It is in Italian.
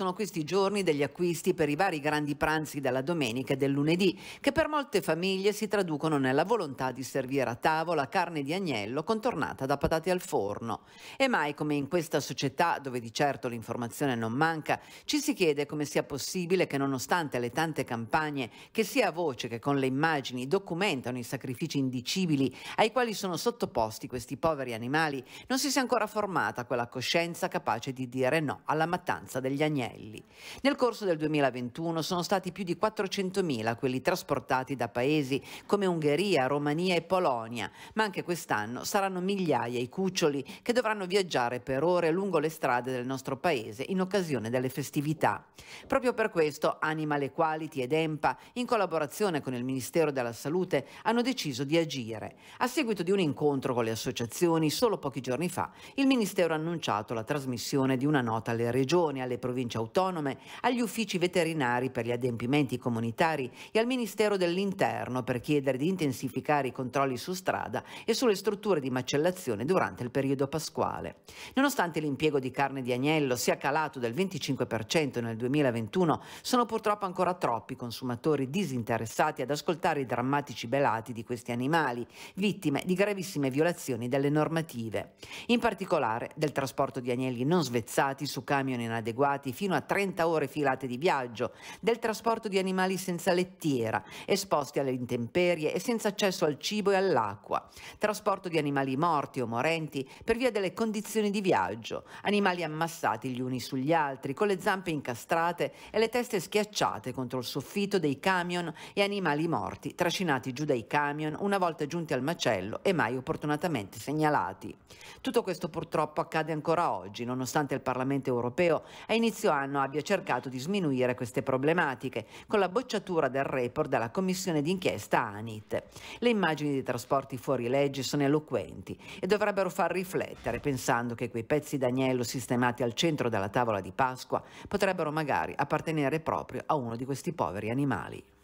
Sono questi giorni degli acquisti per i vari grandi pranzi della domenica e del lunedì, che per molte famiglie si traducono nella volontà di servire a tavola carne di agnello contornata da patate al forno. E mai come in questa società, dove di certo l'informazione non manca, ci si chiede come sia possibile che nonostante le tante campagne che sia a voce che con le immagini documentano i sacrifici indicibili ai quali sono sottoposti questi poveri animali, non si sia ancora formata quella coscienza capace di dire no alla mattanza degli agnelli anelli. Nel corso del 2021 sono stati più di 400.000 quelli trasportati da paesi come Ungheria, Romania e Polonia, ma anche quest'anno saranno migliaia i cuccioli che dovranno viaggiare per ore lungo le strade del nostro paese in occasione delle festività. Proprio per questo Animal Equality ed EMPA, in collaborazione con il Ministero della Salute, hanno deciso di agire. A seguito di un incontro con le associazioni, solo pochi giorni fa, il Ministero ha annunciato la trasmissione di una nota alle regioni, alle province autonome, agli uffici veterinari per gli adempimenti comunitari e al Ministero dell'Interno per chiedere di intensificare i controlli su strada e sulle strutture di macellazione durante il periodo pasquale. Nonostante l'impiego di carne di agnello sia calato del 25% nel 2021, sono purtroppo ancora troppi consumatori disinteressati ad ascoltare i drammatici belati di questi animali, vittime di gravissime violazioni delle normative, in particolare del trasporto di agnelli non svezzati su camion inadeguati fino a 30 ore filate di viaggio, del trasporto di animali senza lettiera, esposti alle intemperie e senza accesso al cibo e all'acqua, trasporto di animali morti o morenti per via delle condizioni di viaggio, animali ammassati gli uni sugli altri, con le zampe incastrate e le teste schiacciate contro il soffitto dei camion e animali morti trascinati giù dai camion una volta giunti al macello e mai opportunamente segnalati. Tutto questo purtroppo accade ancora oggi, nonostante il Parlamento europeo ha iniziato scorso anno abbia cercato di sminuire queste problematiche con la bocciatura del report dalla commissione d'inchiesta ANIT. Le immagini dei trasporti fuori legge sono eloquenti e dovrebbero far riflettere pensando che quei pezzi d'agnello sistemati al centro della tavola di Pasqua potrebbero magari appartenere proprio a uno di questi poveri animali.